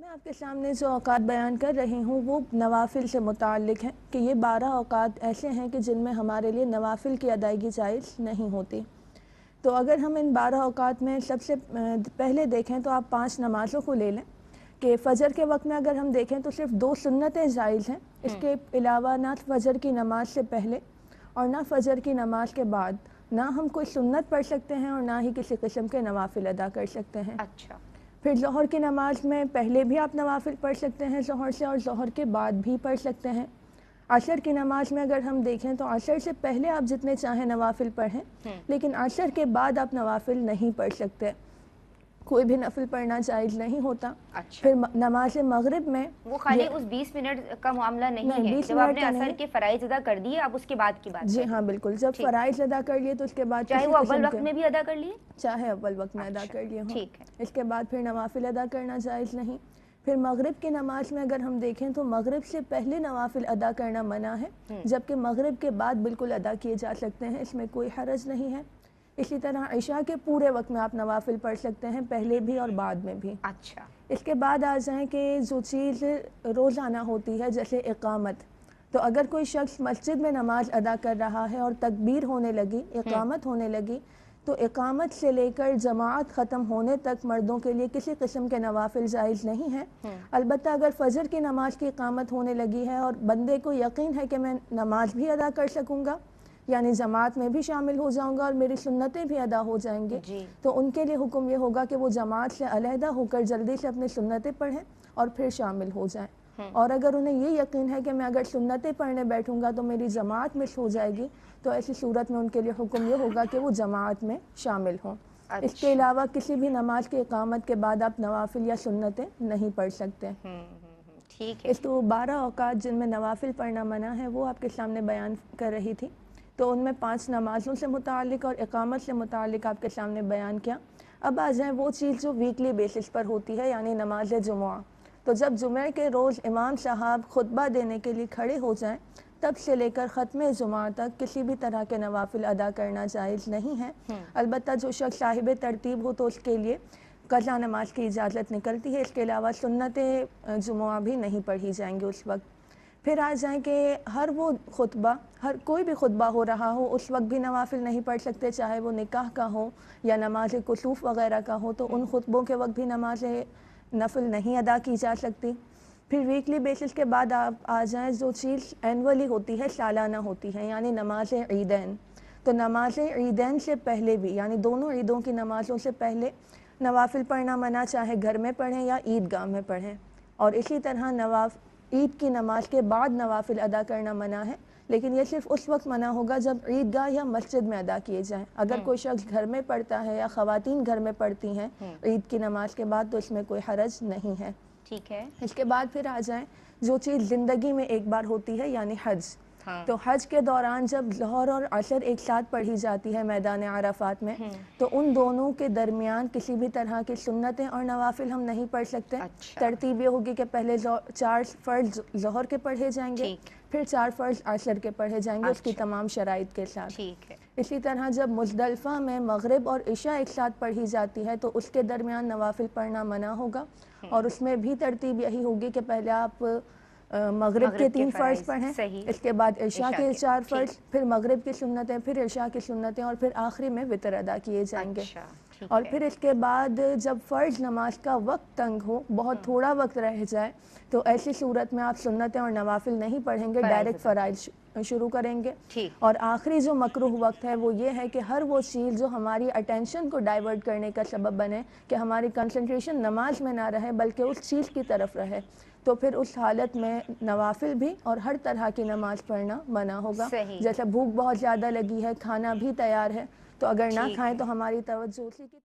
मैं आपके सामने जो अवकात बयान कर रही हूँ वो नवाफिल से मुतक हैं कि ये बारह अवात ऐसे हैं कि जिनमें हमारे लिए नवाफिल की अदायगी जायज़ नहीं होती तो अगर हम इन बारह अवत में सबसे पहले देखें तो आप पाँच नमाज़ों को ले लें कि फ़जर के वक्त में अगर हम देखें तो सिर्फ दो सुन्नतें जायज़ हैं हम्म। इसके अलावा ना फ़जर की नमाज से पहले और ना फ़जर की नमाज के बाद ना हम कोई सुन्नत पढ़ सकते हैं और ना ही किसी किस्म के नवाफिल अदा कर सकते हैं अच्छा फिर जहर की नमाज़ में पहले भी आप नवाफिल पढ़ सकते हैं जहर से और जहर के बाद भी पढ़ सकते हैं आशर की नमाज में अगर हम देखें तो आशर से पहले आप जितने चाहें नवाफिल पढ़ें हम्म। लेकिन आशर के बाद आप नवाफिल नहीं पढ़ सकते कोई भी नफिल पढ़ना जायज नहीं होता अच्छा। फिर नमाज मगरब में वो खाली उस 20 मिनट का मामला नहीं, नहीं है जब आपने असर के फराइज अदा कर दिए अब उसके बाद की बात जी हाँ बिल्कुल जब फराइज अदा कर लिए तो उसके बाद चाहे वो अव्वल वक्त में भी अदा कर लिए चाहे अव्वल वक्त में अदा अच्छा, कर लिए इसके बाद फिर नवाफिल अदा करना जायज नहीं फिर मगरब की नमाज में अगर हम देखें तो मगरब से पहले नवाफिल अदा करना मना है हम्म। जबकि मगरब के बाद बिल्कुल अदा किए जा सकते हैं इसमें कोई हरज नहीं है इसी तरह ऐशा के पूरे वक्त में आप नवाफिल पढ़ सकते हैं पहले भी और बाद में भी अच्छा इसके बाद आ जाए कि जो चीज़ रोज़ाना होती है जैसे इकामत तो अगर कोई शख्स मस्जिद में नमाज अदा कर रहा है और तकबीर होने लगी हम्म। इकामत होने लगी तो इकामत से लेकर जमात ख़त्म होने तक मर्दों के लिए किसी किस्म के नवाफिल जायज़ नहीं हैं हम्म। अलबत्त अगर फ़जर की नमाज की इकामत होने लगी है और बंदे को यकीन है कि मैं नमाज भी अदा कर सकूँगा यानी जमात में भी शामिल हो जाऊंगा और मेरी सुन्नतें भी अदा हो जाएंगी तो उनके लिए हुक्म ये होगा कि वो जमात से अलहदा होकर जल्दी से अपनी सुन्नतें पढ़ें और फिर शामिल हो जाए हम्म। और अगर उन्हें ये यकीन है कि मैं अगर सुन्नतें पढ़ने बैठूंगा तो मेरी जमात मिस हो जाएगी तो ऐसी सूरत में उनके लिए हुक्म ये होगा कि वो जमात में शामिल हों इसके अच्छा। अलावा किसी भी नमाज के इकामत के बाद आप नवाफिल या सुन्नतें नहीं पढ़ सकते हम्म, हम्म, ठीक है इसको तो वो बारह अवकात जिनमें नवाफिल पढ़ना मना है वो आपके सामने बयान कर रही थी तो उनमें पांच नमाज़ों से मुतल और इकामत से मुतल आपके सामने बयान किया अब आ जाए वो चीज़ जो वीकली बेसिस पर होती है यानी नमाज जुमा तो जब जुमे के रोज़ इमाम साहब खुतबा देने के लिए खड़े हो जाएं तब से लेकर ख़त्म जुमा तक किसी भी तरह के नवाफिल अदा करना जायज़ नहीं है हम्म। अलबत् जो शख्स साहिब तरतीब हो तो उसके लिए कजा नमाज की इजाज़त निकलती है इसके अलावा सुन्नत जुमा भी नहीं पढ़ी जाएंगी उस वक्त फिर आ जाए कि हर वो खुतबा हर कोई भी खुतबा हो रहा हो उस वक्त भी नवाफिल नहीं पढ़ सकते चाहे वो निकाह का हो या नमाज कसूफ वगैरह का हो तो उन हम्म। खुतबों के वक्त भी नमाज नफिल नहीं अदा की जा सकती फिर वीकली बेसिस के बाद आप आ जाएँ जो चीज़ एनअली होती है सालाना होती है यानी नमाज ईदैन तो नमाज ईदैन से पहले भी यानी दोनों ईदों की नमाज़ों से पहले नवाफिल पढ़ना मना चाहे घर में पढ़ें या ईदगाह में पढ़ें और इसी तरह नवाफ ईद की नमाज के बाद नवाफिल अदा करना मना है लेकिन ये सिर्फ उस वक्त मना होगा जब ईदगाह या मस्जिद में अदा किए जाएं अगर हम्म। कोई शख्स घर में पढ़ता है या खातन घर में पढ़ती हैं हम्म। ईद की नमाज के बाद तो इसमें कोई हरज नहीं है ठीक है इसके बाद फिर आ जाएं जो चीज़ ज़िंदगी में एक बार होती है यानी हज हाँ। तो हज के दौरान जब लाहौर और असर एक साथ पढ़ी जाती है मैदान आराफात में हम्म। तो उन दोनों के दरमियान किसी भी तरह की सुन्नतें और नवाफिल हम नहीं पढ़ सकते अच्छा। तरतीब ये होगी कि पहले चार फ़र्ज जहर के पढ़े जाएंगे फिर चार फ़र्ज असर के पढ़े जाएंगे अच्छा। उसकी तमाम शराइ के साथ ठीक है इसी तरह जब मुजदलफ़ा में मगरब और इशा एक साथ पढ़ी जाती है तो उसके दरमियान नवाफिल पढ़ना मना होगा हम्म। और उसमें भी तरतीब यही होगी कि पहले आप मगरब के तीन फ़र्ज पढ़ें इसके बाद ऐशा के चार फ़र्ज फिर मगरब की सुन्नतें फिर ऐशा की सुन्नतें और फिर आखिरी में वितर अदा किए जाएंगे अच्छा। और फिर इसके बाद जब फ़र्ज नमाज का वक्त तंग हो बहुत हम्म। थोड़ा वक्त रह जाए तो ऐसी सूरत में आप सुन्नतें और नवाफिल नहीं पढ़ेंगे डायरेक्ट फ़राइज शुरू करेंगे और आखिरी जो मकरूह वक्त है वो ये है कि हर वो चीज़ जो हमारी अटेंशन को डाइवर्ट करने का सबब बने कि हमारी कंसंट्रेशन नमाज में ना रहे बल्कि उस चीज़ की तरफ रहे तो फिर उस हालत में नवाफिल भी और हर तरह की नमाज पढ़ना मना होगा जैसे भूख बहुत ज़्यादा लगी है खाना भी तैयार है तो अगर ना खाएं तो हमारी तवज्जो